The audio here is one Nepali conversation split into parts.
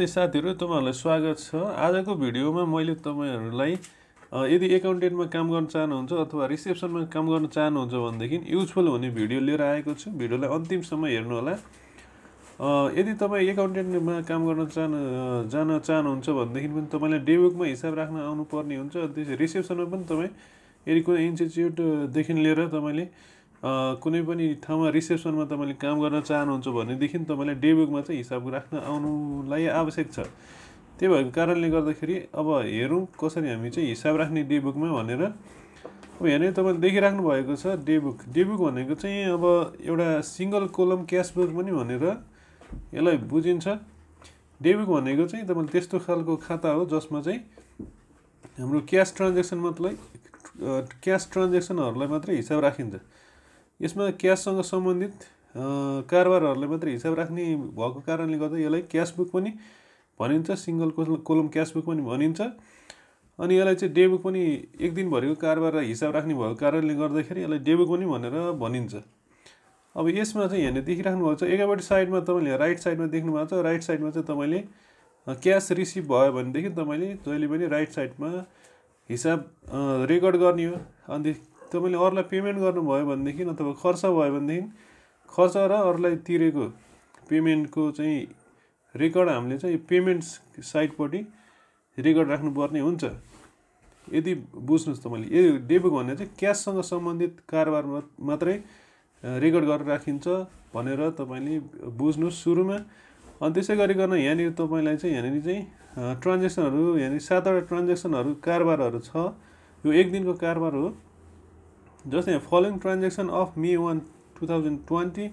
नमस्ते साथीहरू तपाईँहरूलाई स्वागत छ आजको भिडियोमा मैले तपाईँहरूलाई यदि एकाउन्टेन्टमा काम गर्न चाहनुहुन्छ अथवा रिसेप्सनमा काम गर्न चाहनुहुन्छ भनेदेखि युजफुल हुने भिडियो लिएर आएको छु भिडियोलाई अन्तिमसम्म हेर्नुहोला यदि तपाईँ एकाउन्टेन्टमा काम गर्न चाहनु जान चाहनुहुन्छ भनेदेखि पनि तपाईँलाई डेबुकमा हिसाब राख्न आउनुपर्ने हुन्छ त्यसै रिसेप्सनमा पनि तपाईँ यदि कुनै इन्स्टिच्युटदेखि लिएर तपाईँले कुनै पनि ठाउँमा रिसेप्सनमा तपाईँले काम गर्न चाहनुहुन्छ भनेदेखि तपाईँलाई डेबुकमा चाहिँ हिसाब राख्न आउनुलाई आवश्यक छ त्यही भएको कारणले गर्दाखेरि अब हेरौँ कसरी हामी चाहिँ हिसाब राख्ने डेबुकमा भनेर अब हेर्ने तपाईँले देखिराख्नु भएको छ डेबुक डेबुक भनेको चाहिँ अब एउटा सिङ्गल कोलम क्यासबुक पनि भनेर यसलाई बुझिन्छ डेबुक भनेको चाहिँ तपाईँले त्यस्तो खालको खाता हो जसमा चाहिँ हाम्रो क्यास ट्रान्जेक्सन मात्रै क्यास ट्रान्जेक्सनहरूलाई मात्रै हिसाब राखिन्छ यसमा क्याससँग सम्बन्धित कारोबारहरूले मात्रै हिसाब राख्ने भएको कारणले गर्दा यसलाई क्यास बुक पनि भनिन्छ सिङ्गल कोलम क्यास बुक पनि भनिन्छ अनि यसलाई चाहिँ डे पनि एक दिनभरिको कारोबार हिसाब राख्ने भएको कारणले गर्दाखेरि यसलाई डे पनि भनेर भनिन्छ अब यसमा चाहिँ यहाँनिर देखिराख्नु भएको छ एकापट्टि साइडमा तपाईँले राइट साइडमा देख्नु भएको छ राइट साइडमा चाहिँ तपाईँले क्यास रिसिभ भयो भनेदेखि तपाईँले जहिले पनि राइट साइडमा हिसाब रेकर्ड गर्ने हो अनि तपाईँले अरूलाई पेमेन्ट गर्नुभयो भनेदेखि अथवा खर्च भयो भनेदेखि खर्च र अरूलाई तिरेको पेमेन्टको चाहिँ रेकर्ड हामीले चाहिँ यो पेमेन्ट साइडपट्टि रेकर्ड राख्नुपर्ने हुन्छ यदि बुझ्नुहोस् मैले यो डेबुक भन्ने चाहिँ क्याससँग सम्बन्धित कारोबार मात्रै रेकर्ड गरेर राखिन्छ भनेर तपाईँले बुझ्नुहोस् सुरुमा अनि त्यसै गरिकन यहाँनिर तपाईँलाई चाहिँ यहाँनिर चाहिँ ट्रान्जेक्सनहरू यहाँनिर सातवटा ट्रान्जेक्सनहरू कारोबारहरू छ यो एक दिनको कारोबार हो जस्तै following transaction of May one two thousand twenty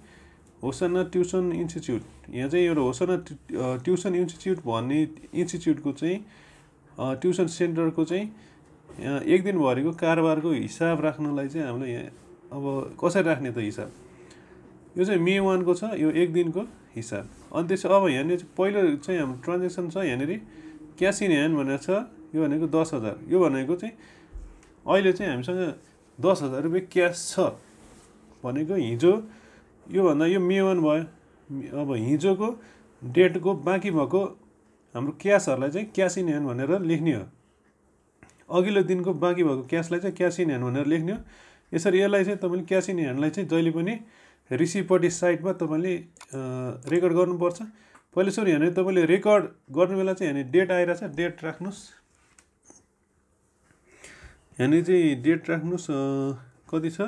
होसना ट्युसन इन्स्टिच्युट यहाँ चाहिँ एउटा होसना ट्युसन इन्स्टिच्युट भन्ने इन्स्टिच्युटको चाहिँ ट्युसन सेन्टरको चाहिँ एक दिनभरिको कारोबारको हिसाब राख्नलाई चाहिँ हामीले यहाँ अब कसरी राख्ने त हिसाब यो चाहिँ मे वानको छ यो एक दिनको हिसाब अनि त्यसो अब यहाँनिर पहिलो चाहिँ हाम्रो ट्रान्जेक्सन छ यहाँनिर क्यास इन ह्यान्ड भनेर छ यो भनेको दस हजार यो भनेको चाहिँ अहिले चाहिँ हामीसँग दस हजार रुपियाँ क्यास छ भनेको हिजो योभन्दा यो मेवान भयो अब हिजोको डेटको बाँकी भएको हाम्रो क्यासहरूलाई चाहिँ क्यास इन ह्यान्ड भनेर लेख्ने हो अघिल्लो दिनको बाँकी भएको क्यासलाई चाहिँ क्यास इन ह्यान्ड भनेर लेख्ने हो यसरी यसलाई चाहिँ तपाईँले क्यास इन ह्यान्डलाई चाहिँ जहिले पनि रिसिभपट्टि साइडमा तपाईँले रेकर्ड गर्नुपर्छ पहिलेसम्म यहाँनिर तपाईँले रेकर्ड गर्नु बेला चाहिँ यहाँनिर डेट आइरहेछ डेट राख्नुहोस् यहाँनिर चाहिँ डेट राख्नुहोस् कति छ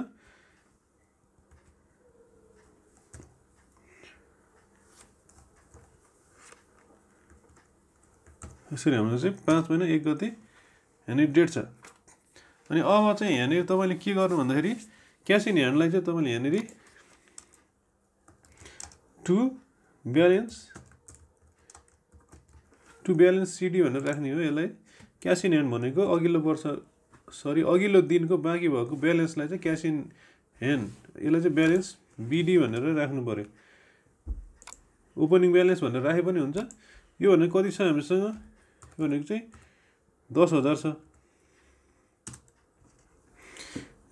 यसरी हाम्रो चाहिँ पाँच महिना एक गति यहाँनिर डेट छ अनि अब चाहिँ यहाँनिर तपाईँले के गर्नु भन्दाखेरि क्यास इन ह्यान्डलाई चाहिँ तपाईँले यहाँनिर to balance to balance CD भनेर राख्ने हो यसलाई क्यास इन ह्यान्ड भनेको अघिल्लो वर्ष सरी अघिल्लो दिनको बाँकी भएको ब्यालेन्सलाई चाहिँ क्यास इन ह्यान्ड यसलाई चाहिँ ब्यालेन्स बिडी भनेर राख्नु पऱ्यो ओपनिङ ब्यालेन्स भनेर राखे पनि हुन्छ यो भनेको कति छ हामीसँग यो भनेको चाहिँ दस हजार छ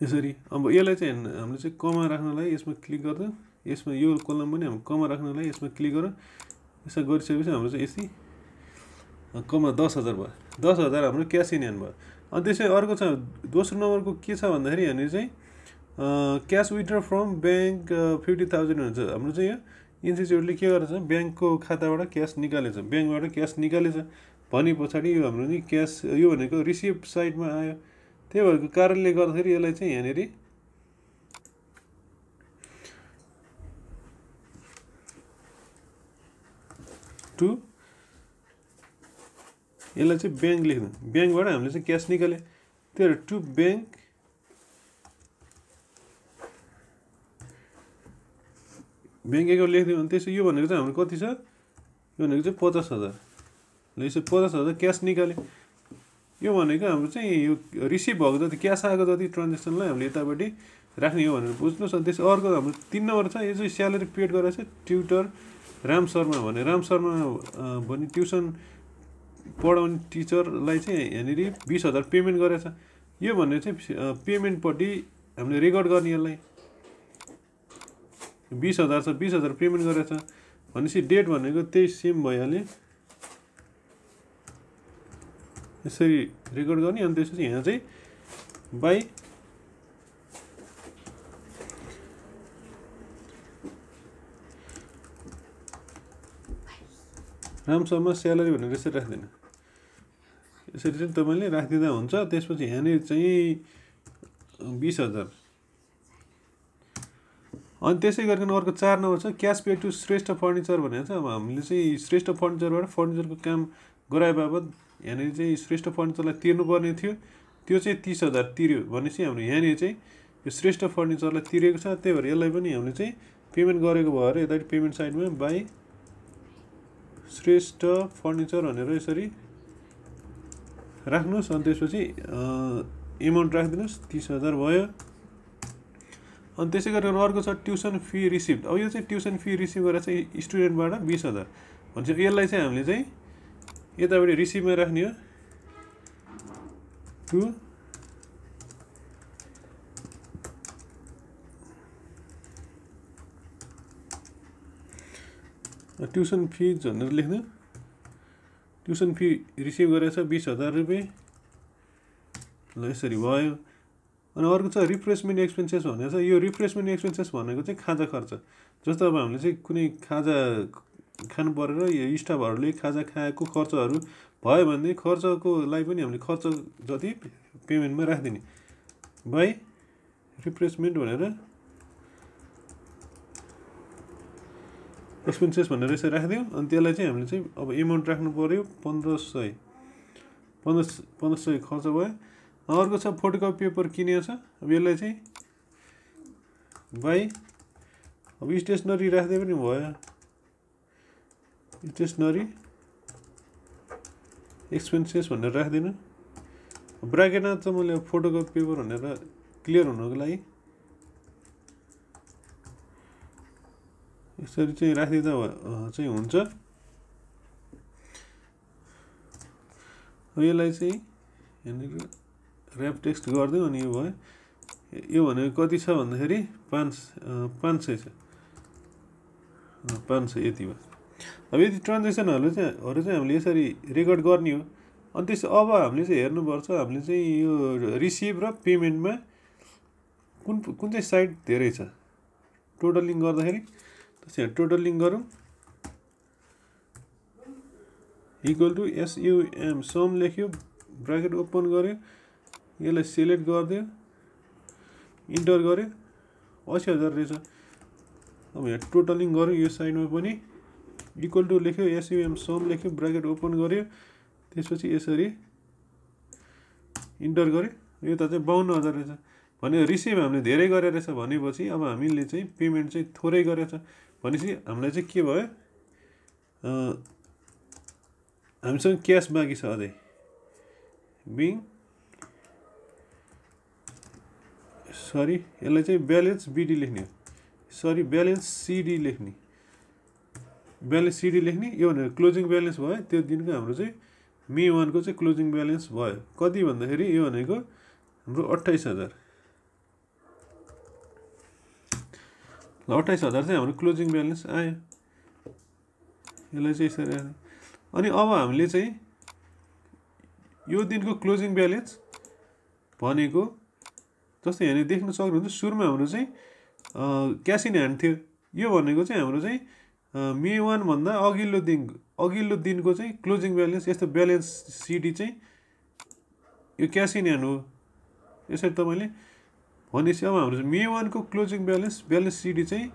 यसरी अब यसलाई चाहिँ हामीले चाहिँ कमा राख्नलाई यसमा क्लिक गर्दा यसमा यो कलम पनि हामी कमा राख्नलाई यसमा क्लिक गरेर यसो गरिसकेपछि हाम्रो चाहिँ यति कमा दस हजार भयो दस हजार हाम्रो क्यास इन ह्यान्ड भयो अनि त्यसै अर्को छ दोस्रो नम्बरको के छ भन्दाखेरि यहाँनिर चाहिँ cash withdraw from bank fifty thousand हुन्छ हाम्रो चाहिँ यो इन्स्टिच्युटले के गरेछ ब्याङ्कको खाताबाट क्यास निकालेछ ब्याङ्कबाट क्यास निकालेछ भने पछाडि यो हाम्रो नि क्यास यो भनेको रिसिभ साइडमा आयो त्यही भएको कारणले गर्दाखेरि यसलाई चाहिँ यहाँनिर टु यसलाई चाहिँ ब्याङ्क लेख्नु ब्याङ्कबाट हामीले चाहिँ क्यास निकाल्यो त्यही भएर टु ब्याङ्क ब्याङ्क एकाउन्ट लेखिदियो भने त्यसो यो भनेको चाहिँ हाम्रो कति छ यो भनेको चाहिँ पचास हजार ल यसो पचास हजार क्यास निकाल्यो यो भनेको हाम्रो चाहिँ यो रिसिभ भएको जति क्यास आएको जति ट्रान्जेक्सनलाई हामीले यतापट्टि राख्ने हो भनेर बुझ्नुहोस् अनि त्यसो अर्को हाम्रो तिन नम्बर छ यो चाहिँ स्यालेरी पेड गरेर चाहिँ ट्युटर राम शर्मा भने राम शर्मा भने ट्युसन पढाउने टिचरलाई चाहिँ यहाँनिर बिस हजार पेमेन्ट गरेछ यो भन्ने चाहिँ पेमेन्टपट्टि हामीले रेकर्ड गर्ने यसलाई बिस हजार छ बिस हजार पेमेन्ट गरेछ भनेपछि डेट भनेको त्यही सेम भइहाल्यो यसरी रेकर्ड गर्ने अनि त्यसपछि यहाँ चाहिँ बाई राम्रोसँग स्यालेरी भनेर यसरी राखिदिनु यसरी चाहिँ तपाईँले राखिदिँदा हुन्छ त्यसपछि यहाँनिर चाहिँ बिस हजार अनि त्यसै गरिकन अर्को चार नम्बर छ cash pay to Shrestha furniture भनेर छ अब हामीले चाहिँ श्रेष्ठ फर्निचरबाट फर्निचरको काम गराए बापत यहाँनिर चाहिँ श्रेष्ठ फर्निचरलाई तिर्नुपर्ने थियो त्यो चाहिँ तिस हजार तिर्यो भनेपछि हाम्रो यहाँनिर चाहिँ यो श्रेष्ठ फर्निचरलाई तिरेको छ त्यही भएर यसलाई पनि हामीले चाहिँ पेमेन्ट गरेको भएर यता पेमेन्ट साइडमा बाई श्रेष्ठ फर्निचर भनेर यसरी राख्नुहोस् अनि त्यसपछि एमाउन्ट राखिदिनुहोस् तिस हजार भयो अनि त्यसै गरेर अर्को छ ट्युसन फी रिसिभ अब यो चाहिँ ट्युसन फी रिसिभ गरेर चाहिँ स्टुडेन्टबाट बिस हजार भनेपछि यसलाई चाहिँ हामीले चाहिँ यतापट्टि रिसिभमा राख्ने हो टु ट्युसन फिज भनेर लेख्नु ट्युसन फी रिसिभ गरेको छ बिस हजार रुपियाँ ल यसरी भयो अनि अर्को छ रिफ्रेसमेन्ट एक्सपेन्सेस भनेको छ यो रिफ्रेसमेन्ट एक्सपेन्सेस भनेको चाहिँ खाजा खर्च जस्तो अब हामीले चाहिँ कुनै खाजा खानु परेर यो स्टाफहरूले खाजा खाएको खर्चहरू भयो भने खर्चको लागि पनि हामीले खर्च जति पेमेन्टमा राखिदिने बाई रिफ्रेसमेन्ट भनेर एक्सपेन्सेस भनेर यसरी राखिदियो अनि त्यसलाई चाहिँ हामीले चाहिँ अब एमाउन्ट राख्नु पऱ्यो पन्ध्र सय पन्ध्र पन्ध्र सय खर्च भयो अर्को छ फोटोकपी पेपर किनेको छ अब यसलाई चाहिँ बाई अब स्टेसनरी राख्दै पनि भयो स्टेसनरी एक्सपेन्सेस भनेर राखिदिनु ब्राकेटमा त मैले फोटोकपी पेपर भनेर क्लियर हुनुको लागि यसरी चाहिँ राखिदिँदा चाहिँ हुन्छ यसलाई चाहिँ यहाँनिर ऱ्याप टेक्स्ट गरिदिउँ अनि यो भयो यो भनेको कति छ भन्दाखेरि पाँच पाँच सय छ पाँच सय यति भयो अब यति ट्रान्जेक्सनहरू चाहिँ हरू चाहिँ हामीले यसरी रेकर्ड गर्ने हो अनि त्यस अब हामीले चाहिँ हेर्नुपर्छ हामीले चाहिँ यो रिसिभ र पेमेन्टमा कुन कुन चाहिँ साइड धेरै छ टोटलिङ गर्दाखेरि त्यसो यहाँ टोटलिङ गरौँ इक्वल टु एसयुएम सम लेख्यो ब्राकेट ओपन गऱ्यो यसलाई सेलेक्ट गरिदियो इन्टर गऱ्यो असी हजार रहेछ अब यहाँ टोटलिङ गऱ्यो यो साइडमा पनि इक्वल टु लेख्यो एसयुएम सम लेख्यो ब्राकेट ओपन गऱ्यो त्यसपछि यसरी इन्टर गऱ्यो त चाहिँ बाहन्न हजार रहेछ भने रिसिभ हामीले धेरै गरेर रहेछ भनेपछि अब हामीले चाहिँ पेमेन्ट चाहिँ थोरै गरेछ भनेपछि हामीलाई चाहिँ के भयो हामीसँग क्यास बाँकी छ अझै बिङ सरी यसलाई चाहिँ ब्यालेन्स बिडी लेख्ने सरी ब्यालेन्स सिडी लेख्ने ब्यालेन्स सिडी लेख्ने यो भनेर क्लोजिङ ब्यालेन्स भयो त्यो दिनको हाम्रो चाहिँ मे वानको चाहिँ क्लोजिङ ब्यालेन्स भयो कति भन्दाखेरि यो भनेको हाम्रो अट्ठाइस हजार ल अट्ठाइस हजार चाहिँ हाम्रो क्लोजिङ ब्यालेन्स आयो यसलाई चाहिँ यसरी अनि अब हामीले चाहिँ यो दिनको क्लोजिङ ब्यालेन्स भनेको जस्तै यहाँनिर देख्न सक्नुहुन्छ सुरुमा हाम्रो चाहिँ क्यास इन ह्यान्ड थियो यो भनेको चाहिँ हाम्रो चाहिँ मे वानभन्दा अघिल्लो दिन अघिल्लो दिनको चाहिँ क्लोजिङ ब्यालेन्स यस्तो ब्यालेन्स सिडी चाहिँ यो क्यास इन ह्यान्ड हो यसरी तपाईँले भनेपछि अब हाम्रो मे वानको क्लोजिङ ब्यालेन्स ब्यालेन्स सिडी चाहिँ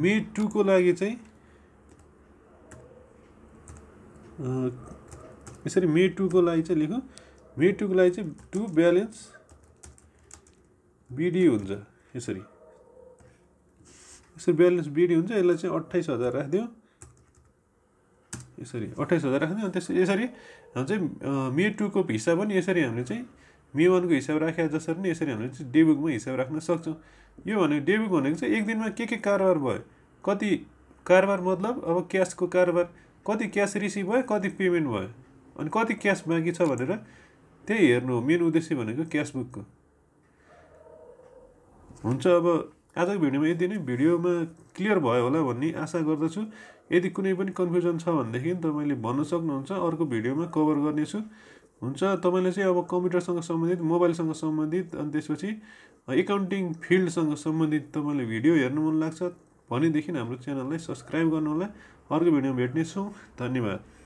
मे टूको लागि चाहिँ यसरी मे टूको लागि चाहिँ लेखौँ मे टूको लागि चाहिँ टु ब्यालेन्स बिडी हुन्छ यसरी यसरी ब्यालेन्स बिडी हुन्छ यसलाई चाहिँ अट्ठाइस हजार राखिदिउँ यसरी अट्ठाइस हजार राखिदिउँ अनि त्यस यसरी हाम्रो चाहिँ मे टूको हिस्सा पनि यसरी हामीले चाहिँ मे वानको हिसाब राखे जसरी नै यसरी हामीले चाहिँ डेबुकमा हिसाब राख्न सक्छौँ यो भनेको डेबुक भनेको चाहिँ एक दिनमा के के कारोबार भयो कति कारोबार मतलब अब क्यासको कारोबार कति क्यास रिसिभ भयो कति पेमेन्ट भयो अनि कति क्यास बाँकी छ भनेर त्यही हेर्नु हो मेन उद्देश्य भनेको क्यास बुकको हुन्छ अब आजको भिडियोमा यति नै भिडियोमा क्लियर भयो होला भन्ने आशा गर्दछु यदि कुनै पनि कन्फ्युजन छ भनेदेखि तपाईँले भन्न सक्नुहुन्छ अर्को भिडियोमा कभर गर्नेछु हुन्छ तपाईँले चाहिँ अब कम्प्युटरसँग सम्बन्धित मोबाइलसँग सम्बन्धित अनि त्यसपछि एकाउन्टिङ फिल्डसँग सम्बन्धित तपाईँले भिडियो हेर्नु मन लाग्छ भनेदेखि हाम्रो च्यानललाई सब्सक्राइब गर्नु होला अर्को भिडियोमा भेट्नेछौँ धन्यवाद